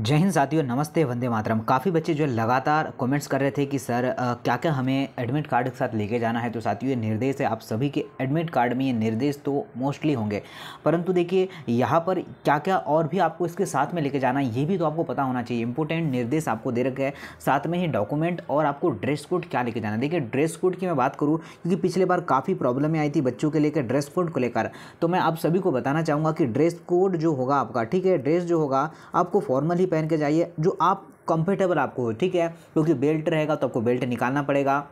जय हिंद साथियों नमस्ते वंदे मातरम काफ़ी बच्चे जो लगातार कमेंट्स कर रहे थे कि सर आ, क्या क्या हमें एडमिट कार्ड के साथ लेके जाना है तो साथियों ये निर्देश है आप सभी के एडमिट कार्ड में ये निर्देश तो मोस्टली होंगे परंतु देखिए यहाँ पर क्या क्या और भी आपको इसके साथ में लेके जाना है ये भी तो आपको पता होना चाहिए इंपॉर्टेंट निर्देश आपको दे रखे हैं साथ में ही डॉक्यूमेंट और आपको ड्रेस कोड क्या लेके जाना देखिए ड्रेस कोड की मैं बात करूँ क्योंकि पिछले बार काफ़ी प्रॉब्लमें आई थी बच्चों के लेकर ड्रेस कोड को लेकर तो मैं आप सभी को बताना चाहूँगा कि ड्रेस कोड जो होगा आपका ठीक है ड्रेस जो होगा आपको फॉर्मली ही पहन के जाइए जो आप कंफर्टेबल आपको हो ठीक है क्योंकि तो बेल्ट रहेगा तो आपको बेल्ट निकालना पड़ेगा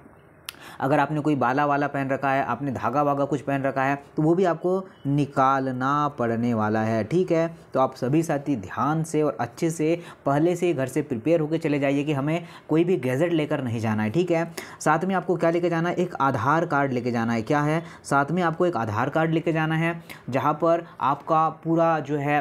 अगर आपने कोई बाला वाला पहन रखा है आपने धागा वागा कुछ पहन रखा है तो वो भी आपको निकालना पड़ने वाला है ठीक है तो आप सभी साथी ध्यान से और अच्छे से पहले से घर से प्रिपेयर होकर चले जाइए कि हमें कोई भी गैजेट लेकर नहीं जाना है ठीक है साथ में आपको क्या लेके जाना है एक आधार कार्ड लेके जाना है क्या है साथ में आपको एक आधार कार्ड लेके जाना है जहाँ पर आपका पूरा जो है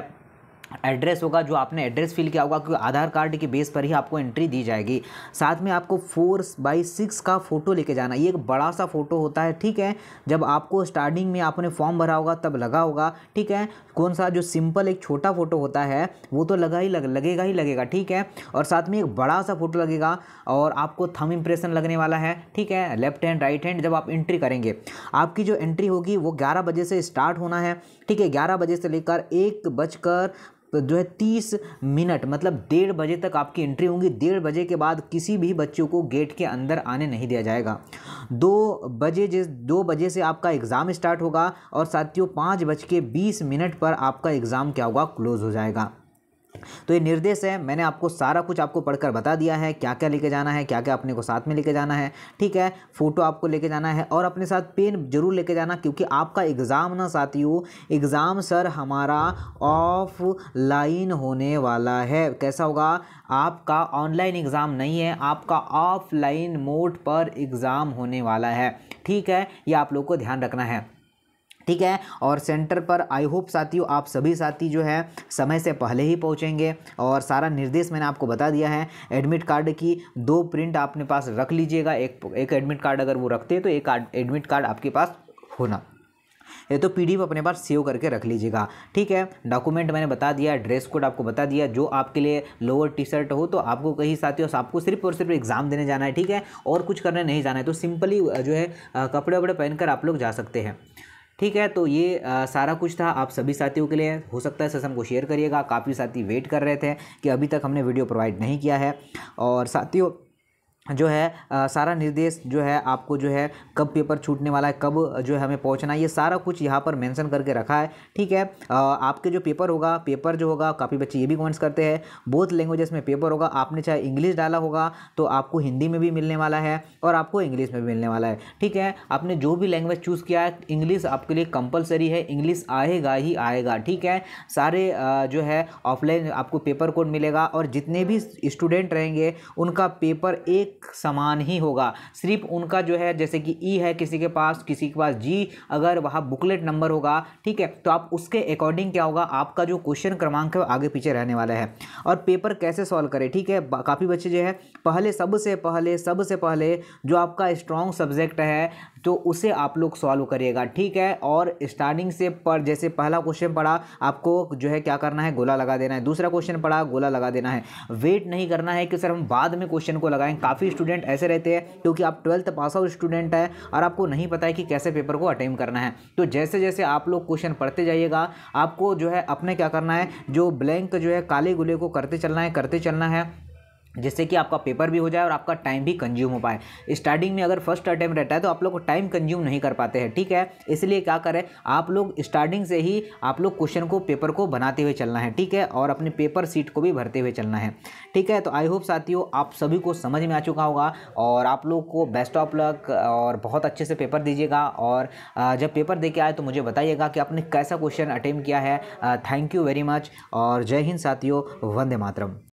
एड्रेस होगा जो आपने एड्रेस फिल किया होगा क्योंकि आधार कार्ड के बेस पर ही आपको एंट्री दी जाएगी साथ में आपको फोर बाई सिक्स का फ़ोटो लेके जाना ये एक बड़ा सा फ़ोटो होता है ठीक है जब आपको स्टार्टिंग में आपने फॉर्म भरा होगा तब लगा होगा ठीक है कौन सा जो सिंपल एक छोटा फ़ोटो होता है वो तो लगा ही लग, लगेगा ही लगेगा ठीक है और साथ में एक बड़ा सा फ़ोटो लगेगा और आपको थम इम्प्रेशन लगने वाला है ठीक है लेफ्ट हैंड राइट हैंड जब आप एंट्री करेंगे आपकी जो एंट्री होगी वो ग्यारह बजे से स्टार्ट होना है ठीक है ग्यारह बजे से लेकर एक बजकर तो जो है तीस मिनट मतलब डेढ़ बजे तक आपकी एंट्री होंगी डेढ़ बजे के बाद किसी भी बच्चों को गेट के अंदर आने नहीं दिया जाएगा दो बजे जिस दो बजे से आपका एग्ज़ाम स्टार्ट होगा और साथियों पाँच बज के बीस मिनट पर आपका एग्ज़ाम क्या होगा क्लोज़ हो जाएगा तो ये निर्देश है मैंने आपको सारा कुछ आपको पढ़कर बता दिया है क्या क्या लेके जाना है क्या क्या अपने को साथ में लेके जाना है ठीक है फ़ोटो आपको लेके जाना है और अपने साथ पेन जरूर लेके जाना क्योंकि आपका एग्ज़ाम ना साथियों एग्ज़ाम सर हमारा ऑफ लाइन होने वाला है कैसा होगा आपका ऑनलाइन एग्ज़ाम नहीं है आपका ऑफलाइन मोड पर एग्ज़ाम होने वाला है ठीक है ये आप लोग को ध्यान रखना है ठीक है और सेंटर पर आई होप साथियों आप सभी साथी जो है समय से पहले ही पहुंचेंगे और सारा निर्देश मैंने आपको बता दिया है एडमिट कार्ड की दो प्रिंट आपने पास रख लीजिएगा एक एक एडमिट कार्ड अगर वो रखते हैं तो एक एडमिट कार्ड आपके पास होना ये तो पी अपने पास सेव करके रख लीजिएगा ठीक है डॉक्यूमेंट मैंने बता दिया ड्रेस कोड आपको बता दिया जो आपके लिए लोअर टी शर्ट हो तो आपको कहीं साथियों आपको सिर्फ और सिर्फ एग्जाम देने जाना है ठीक है और कुछ करने नहीं जाना है तो सिंपली जो है कपड़े वपड़े पहनकर आप लोग जा सकते हैं ठीक है तो ये आ, सारा कुछ था आप सभी साथियों के लिए हो सकता है सेशन को शेयर करिएगा काफ़ी साथी वेट कर रहे थे कि अभी तक हमने वीडियो प्रोवाइड नहीं किया है और साथियों जो है आ, सारा निर्देश जो है आपको जो है कब पेपर छूटने वाला है कब जो है हमें पहुंचना है ये सारा कुछ यहाँ पर मेंशन करके रखा है ठीक है आ, आपके जो पेपर होगा पेपर जो होगा काफ़ी बच्चे ये भी कमेंट्स करते हैं बोथ लैंग्वेजेस में पेपर होगा आपने चाहे इंग्लिश डाला होगा तो आपको हिंदी में भी मिलने वाला है और आपको इंग्लिश में भी मिलने वाला है ठीक है आपने जो भी लैंग्वेज चूज़ किया है इंग्लिश आपके लिए कंपलसरी है इंग्लिश आएगा ही आएगा ठीक है सारे जो है ऑफलाइन आपको पेपर कोड मिलेगा और जितने भी स्टूडेंट रहेंगे उनका पेपर एक एक समान ही होगा सिर्फ उनका जो है जैसे कि ई है किसी के पास किसी के पास जी अगर वहाँ बुकलेट नंबर होगा ठीक है तो आप उसके अकॉर्डिंग क्या होगा आपका जो क्वेश्चन क्रमांक है आगे पीछे रहने वाला है और पेपर कैसे सॉल्व करें ठीक है काफ़ी बच्चे जो है पहले सबसे पहले सबसे पहले जो आपका स्ट्रॉन्ग सब्जेक्ट है तो उसे आप लोग सॉल्व करिएगा ठीक है और स्टार्टिंग से पर जैसे पहला क्वेश्चन पढ़ा आपको जो है क्या करना है गोला लगा देना है दूसरा क्वेश्चन पढ़ा गोला लगा देना है वेट नहीं करना है कि सर हम बाद में क्वेश्चन को लगाएं काफ़ी स्टूडेंट ऐसे रहते हैं क्योंकि आप ट्वेल्थ पास आउट स्टूडेंट हैं और आपको नहीं पता है कि कैसे पेपर को अटैम्प करना है तो जैसे जैसे आप लोग क्वेश्चन पढ़ते जाइएगा आपको जो है अपने क्या करना है जो ब्लैंक जो है काले गुले को करते चलना है करते चलना है जिससे कि आपका पेपर भी हो जाए और आपका टाइम भी कंज्यूम हो पाए स्टार्टिंग में अगर फर्स्ट अटैम्प्ट रहता है तो आप लोग को टाइम कंज्यूम नहीं कर पाते हैं ठीक है इसलिए क्या करें आप लोग स्टार्टिंग से ही आप लोग क्वेश्चन को पेपर को बनाते हुए चलना है ठीक है और अपने पेपर सीट को भी भरते हुए चलना है ठीक है तो आई होप साथियों आप सभी को समझ में आ चुका होगा और आप लोग को बेस्ट ऑफ लक और बहुत अच्छे से पेपर दीजिएगा और जब पेपर दे के आए तो मुझे बताइएगा कि आपने कैसा क्वेश्चन अटेम्प्ट किया है थैंक यू वेरी मच और जय हिंद साथियों वंदे मातरम